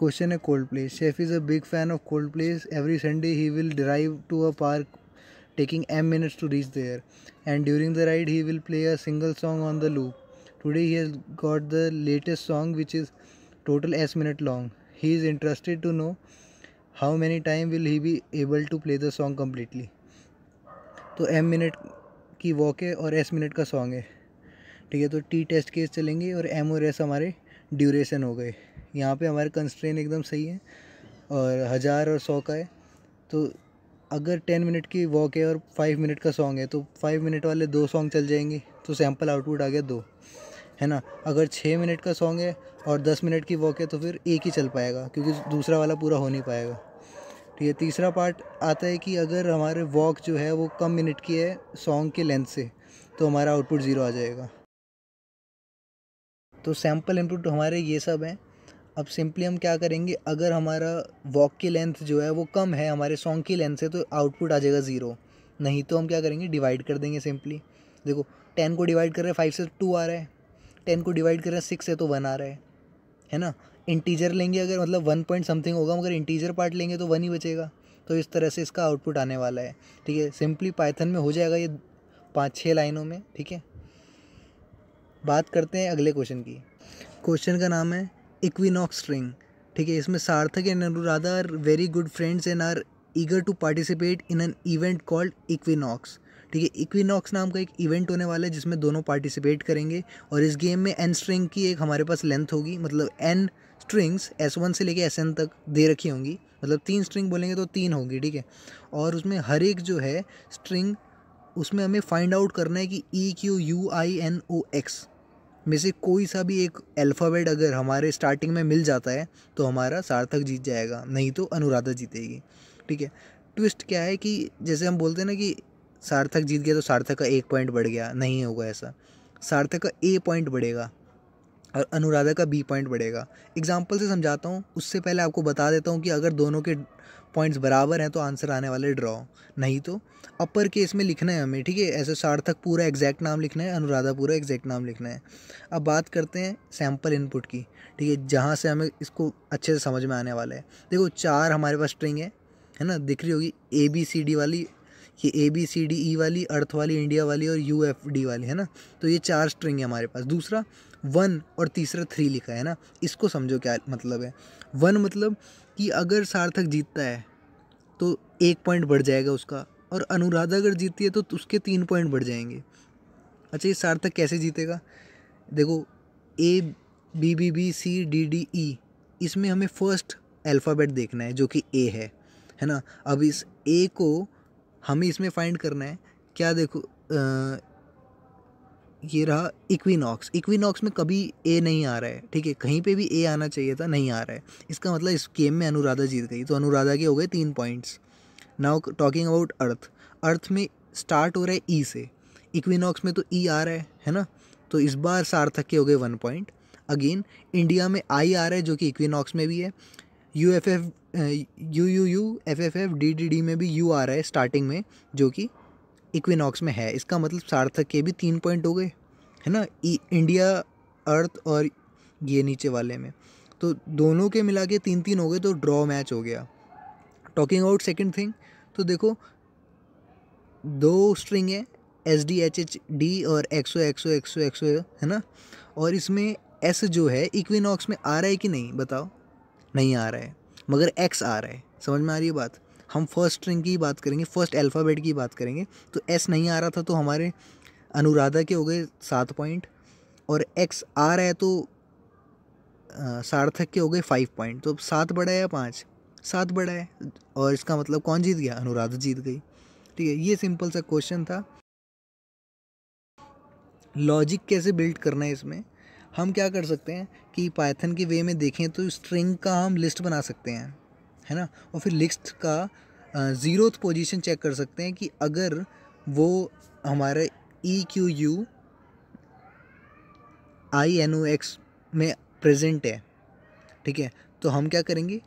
question है Coldplay chef is a big fan of Coldplay's every Sunday he will drive to a park taking M minutes to reach there and during the ride he will play a single song on the loop today he has got the latest song which is total S minute long he is interested to know how many time will he be able to play the song completely तो M minute की walk है और S minute का song है ठीक है तो T test case चलेंगे और एम और एस हमारे ड्यूरेशन हो गए यहाँ पे हमारे कंस्ट्रेन एकदम सही है और हज़ार और सौ का है तो अगर टेन मिनट की वॉक है और फाइव मिनट का सॉन्ग है तो फाइव मिनट वाले दो सॉन्ग चल जाएंगे तो सैम्पल आउटपुट आ गया दो है ना अगर छः मिनट का सॉन्ग है और दस मिनट की वॉक है तो फिर एक ही चल पाएगा क्योंकि दूसरा वाला पूरा हो नहीं पाएगा ठीक है तीसरा पार्ट आता है कि अगर हमारे वॉक जो है वो कम मिनट की है सॉन्ग के लेंथ से तो हमारा आउटपुट ज़ीरो आ जाएगा तो सैम्पल इनपुट हमारे ये सब हैं अब सिंपली हम क्या करेंगे अगर हमारा वॉक की लेंथ जो है वो कम है हमारे सॉन्ग की लेंथ से तो आउटपुट आ जाएगा ज़ीरो नहीं तो हम क्या करेंगे डिवाइड कर देंगे सिंपली देखो टेन को डिवाइड कर रहे हैं फाइव से टू आ रहा है टेन को डिवाइड कर रहे हैं सिक्स से तो वन आ रहा है है ना इंटीजर लेंगे अगर मतलब वन पॉइंट समथिंग होगा मगर इंटीजर पार्ट लेंगे तो वन ही बचेगा तो इस तरह से इसका आउटपुट आने वाला है ठीक है सिंपली पाइथन में हो जाएगा ये पाँच छः लाइनों में ठीक है बात करते हैं अगले क्वेश्चन की क्वेश्चन का नाम है इक्विनॉक्स स्ट्रिंग ठीक है इसमें Sarthak and Anuradha are very good friends and are eager to participate in an event called equinox ठीक है इक्विनॉक्स नाम का एक इवेंट होने वाला है जिसमें दोनों पार्टिसिपेट करेंगे और इस गेम में एन स्ट्रिंग की एक हमारे पास लेंथ होगी मतलब एन स्ट्रिंग्स एस वन से लेके एस एन तक दे रखी होंगी मतलब तीन स्ट्रिंग बोलेंगे तो तीन होगी ठीक है और उसमें हर एक जो है स्ट्रिंग उसमें हमें फाइंड आउट करना है कि E Q U I N O X में से कोई सा भी एक अल्फ़ाबेट अगर हमारे स्टार्टिंग में मिल जाता है तो हमारा सार्थक जीत जाएगा नहीं तो अनुराधा जीतेगी ठीक है ट्विस्ट क्या है कि जैसे हम बोलते हैं ना कि सार्थक जीत गया तो सार्थक का एक पॉइंट बढ़ गया नहीं होगा ऐसा सार्थक का ए पॉइंट बढ़ेगा और अनुराधा का बी पॉइंट बढ़ेगा एग्जाम्पल से समझाता हूँ उससे पहले आपको बता देता हूँ कि अगर दोनों के पॉइंट्स बराबर हैं तो आंसर आने वाले ड्रॉ नहीं तो अपर केस में लिखना है हमें ठीक है ऐसे सार्थक पूरा एग्जैक्ट नाम लिखना है अनुराधा पूरा एग्जैक्ट नाम लिखना है अब बात करते हैं सैम्पल इनपुट की ठीक है जहाँ से हमें इसको अच्छे से समझ में आने वाला है देखो चार हमारे पास स्ट्रिंग है है ना दिख रही होगी ए बी सी डी वाली ये A B C D E वाली अर्थ वाली इंडिया वाली और यू एफ डी वाली है ना तो ये चार स्ट्रिंग है हमारे पास दूसरा वन और तीसरा थ्री लिखा है ना इसको समझो क्या मतलब है वन मतलब कि अगर सार्थक जीतता है तो एक पॉइंट बढ़ जाएगा उसका और अनुराधा अगर जीतती है तो उसके तीन पॉइंट बढ़ जाएंगे अच्छा ये सार्थक कैसे जीतेगा देखो A B B B C D D E इसमें हमें फर्स्ट अल्फ़ाबेट देखना है जो कि ए है है ना अब इस ए को हमें इसमें फाइंड करना है क्या देखो ये रहा इक्विनॉक्स इक्विनॉक्स में कभी ए नहीं आ रहा है ठीक है कहीं पे भी ए आना चाहिए था नहीं आ रहा है इसका मतलब इस गेम में अनुराधा जीत गई तो अनुराधा के हो गए तीन points now talking about earth earth में स्टार्ट हो रहा है ई e से इक्विनॉक्स में तो ई e आ रहा है है ना तो इस बार सार्थक के हो गए वन पॉइंट अगेन इंडिया में आई आ रहा है जो कि इक्विनॉक्स में भी है U F F U U U F F F D D D में भी यू आ रहा है स्टार्टिंग में जो कि इक्विनॉक्स में है इसका मतलब सार्थक के भी तीन पॉइंट हो गए है ना इंडिया अर्थ और ये नीचे वाले में तो दोनों के मिला के तीन तीन हो गए तो ड्रॉ मैच हो गया टॉकिंग अबाउट सेकेंड थिंग तो देखो दो स्ट्रिंग है S D H H D और एक्सो एक्सो एक्सो एक्सो है ना और इसमें एस जो है इक्विनॉक्स में आ रहा है कि नहीं बताओ नहीं आ रहा है मगर एक्स आ रहा है समझ में आ रही है बात हम फर्स्ट स्ट्रिंग की बात करेंगे फर्स्ट अल्फ़ाबेट की बात करेंगे तो एस नहीं आ रहा था तो हमारे अनुराधा के हो गए सात पॉइंट और एक्स आ रहा है तो सार्थक के हो गए फाइव पॉइंट तो सात बड़ा है या पाँच सात बड़ा है और इसका मतलब कौन जीत गया अनुराधा जीत गई ठीक है ये सिंपल सा क्वेश्चन था लॉजिक कैसे बिल्ड करना है इसमें हम क्या कर सकते हैं कि पाइथन के वे में देखें तो स्ट्रिंग का हम लिस्ट बना सकते हैं है ना और फिर लिस्ट का ज़ीरो पोजीशन चेक कर सकते हैं कि अगर वो हमारे E Q U I N O X में प्रेजेंट है ठीक है तो हम क्या करेंगे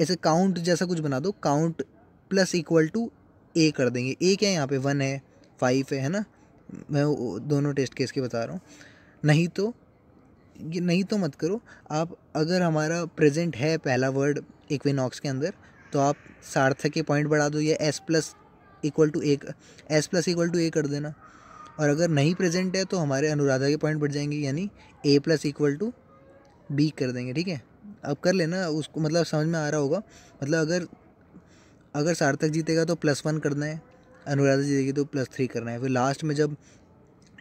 ऐसे काउंट जैसा कुछ बना दो count plus equal to A कर देंगे ए क्या है यहाँ पे वन है फाइव है है ना मैं दोनों टेस्ट केस के बता रहा हूँ नहीं तो ये नहीं तो मत करो आप अगर हमारा प्रेजेंट है पहला वर्ड इक्विनॉक्स के अंदर तो आप सार्थक के पॉइंट बढ़ा दो या S plus equal to A S plus equal to A कर देना और अगर नहीं प्रेजेंट है तो हमारे अनुराधा के पॉइंट बढ़ जाएंगे यानी A plus equal to B कर देंगे ठीक है अब कर लेना उसको मतलब समझ में आ रहा होगा मतलब अगर अगर सार्थक जीतेगा तो प्लस वन करना है अनुराधा जीतेगी तो प्लस थ्री करना है फिर लास्ट में जब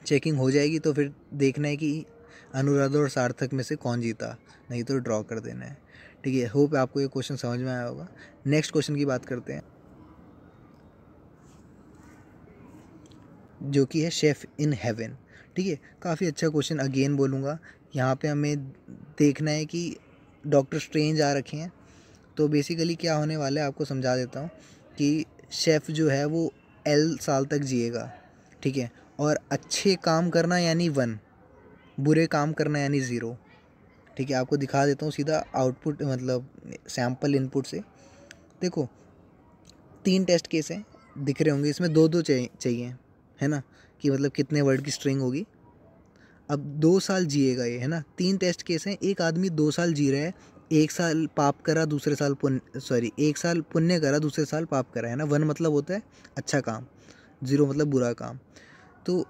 चेकिंग हो जाएगी तो फिर देखना है कि अनुराधा और सार्थक में से कौन जीता नहीं तो ड्रॉ कर देना है ठीक है होप आपको ये क्वेश्चन समझ में आया होगा नेक्स्ट क्वेश्चन की बात करते हैं जो कि है शेफ़ इन हेवन ठीक है काफ़ी अच्छा क्वेश्चन अगेन बोलूँगा यहाँ पे हमें देखना है कि डॉक्टर स्ट्रेंज आ रखे हैं तो बेसिकली क्या होने वाला है आपको समझा देता हूँ कि शेफ़ जो है वो एल साल तक जिएगा ठीक है और अच्छे काम करना यानी वन बुरे काम करना यानी ज़ीरो ठीक है आपको दिखा देता हूँ सीधा आउटपुट मतलब सैम्पल इनपुट से देखो तीन टेस्ट केस हैं दिख रहे होंगे इसमें दो दो चाहिए है ना कि मतलब कितने वर्ड की स्ट्रिंग होगी अब दो साल जिएगा ये है ना तीन टेस्ट केस हैं एक आदमी दो साल जी रहा है एक साल पाप करा दूसरे साल पुण्य सॉरी एक साल पुण्य करा दूसरे साल पाप करा है ना वन मतलब होता है अच्छा काम ज़ीरो मतलब बुरा काम तो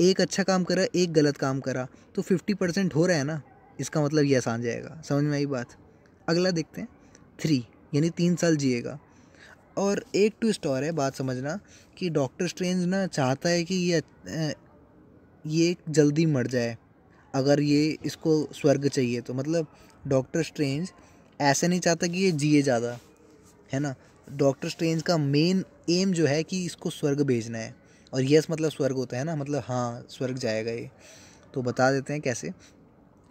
एक अच्छा काम करा एक गलत काम करा तो फिफ्टी परसेंट हो रहा है ना इसका मतलब यस आ जाएगा समझ में आई बात अगला देखते हैं थ्री यानी तीन साल जिएगा और एक ट्विस्ट और है बात समझना कि डॉक्टर स्ट्रेंज ना चाहता है कि ये ये जल्दी मर जाए अगर ये इसको स्वर्ग चाहिए तो मतलब डॉक्टर स्ट्रेंज ऐसा नहीं चाहता कि ये जिए ज़्यादा है ना डॉक्टर स्ट्रेंज का मेन एम जो है कि इसको स्वर्ग भेजना है और यस मतलब स्वर्ग होता है ना मतलब हाँ स्वर्ग जाएगा ये तो बता देते हैं कैसे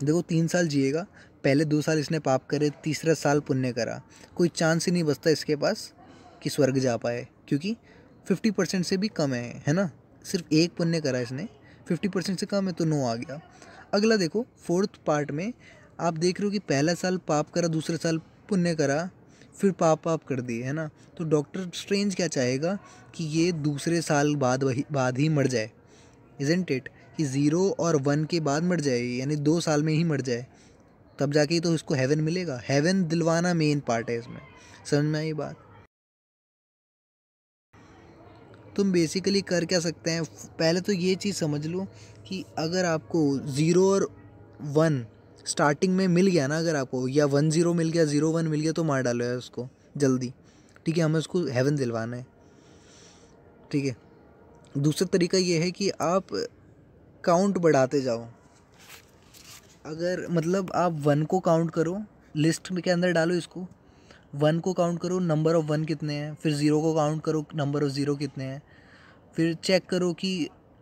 देखो तीन साल जिएगा पहले दो साल इसने पाप करे तीसरा साल पुण्य करा कोई चांस ही नहीं बचता इसके पास कि स्वर्ग जा पाए क्योंकि फिफ्टी परसेंट से भी कम है है ना सिर्फ एक पुण्य करा इसने फिफ्टी परसेंट से कम है तो नो आ गया अगला देखो फोर्थ पार्ट में आप देख रहे हो कि पहला साल पाप करा दूसरा साल पुण्य करा फिर पाप आप कर दिए है ना तो डॉक्टर स्ट्रेंज क्या चाहेगा कि ये दूसरे साल बाद वही बाद ही मर जाए इजेंट इट कि ज़ीरो और वन के बाद मर जाए यानी दो साल में ही मर जाए तब जाके तो उसको हेवन मिलेगा हेवन दिलवाना मेन पार्ट है इसमें समझ में आई बात तुम बेसिकली कर क्या सकते हैं पहले तो ये चीज़ समझ लो कि अगर आपको ज़ीरो और वन स्टार्टिंग में मिल गया ना अगर आपको या वन ज़ीरो मिल गया ज़ीरो वन मिल गया तो मार डालो यार उसको जल्दी ठीक है हमें उसको हेवन दिलवाना है ठीक है दूसरा तरीका ये है कि आप काउंट बढ़ाते जाओ अगर मतलब आप वन को काउंट करो लिस्ट के अंदर डालो इसको वन को काउंट करो नंबर ऑफ़ वन कितने हैं फिर ज़ीरो को काउंट करो नंबर ऑफ़ ज़ीरो कितने हैं फिर चेक करो कि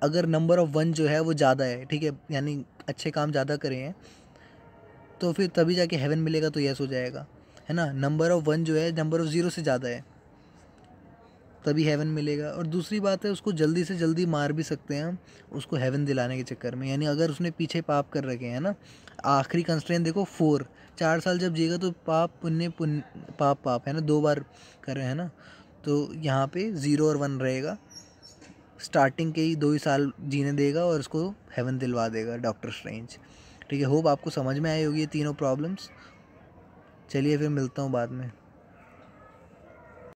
अगर नंबर ऑफ़ वन जो है वो ज़्यादा है ठीक है यानी अच्छे काम ज़्यादा करें हैं तो फिर तभी जाके हेवन मिलेगा तो यस हो जाएगा है ना नंबर ऑफ़ वन जो है नंबर ऑफ़ ज़ीरो से ज़्यादा है तभी हेवन मिलेगा और दूसरी बात है उसको जल्दी से जल्दी मार भी सकते हैं हम उसको हेवन दिलाने के चक्कर में यानी अगर उसने पीछे पाप कर रखे हैं ना आखिरी कंस्ट्रेंट देखो फोर चार साल जब जिएगा तो पाप पुण्य पुण्य पाप पाप है ना दो बार कर रहे हैं ना तो यहाँ पे ज़ीरो और वन रहेगा स्टार्टिंग के ही दो ही साल जीने देगा और उसको हेवन दिलवा देगा डॉक्टर स्ट्रेंज ठीक है होप आपको समझ में आई होगी ये तीनों प्रॉब्लम्स चलिए फिर मिलता हूँ बाद में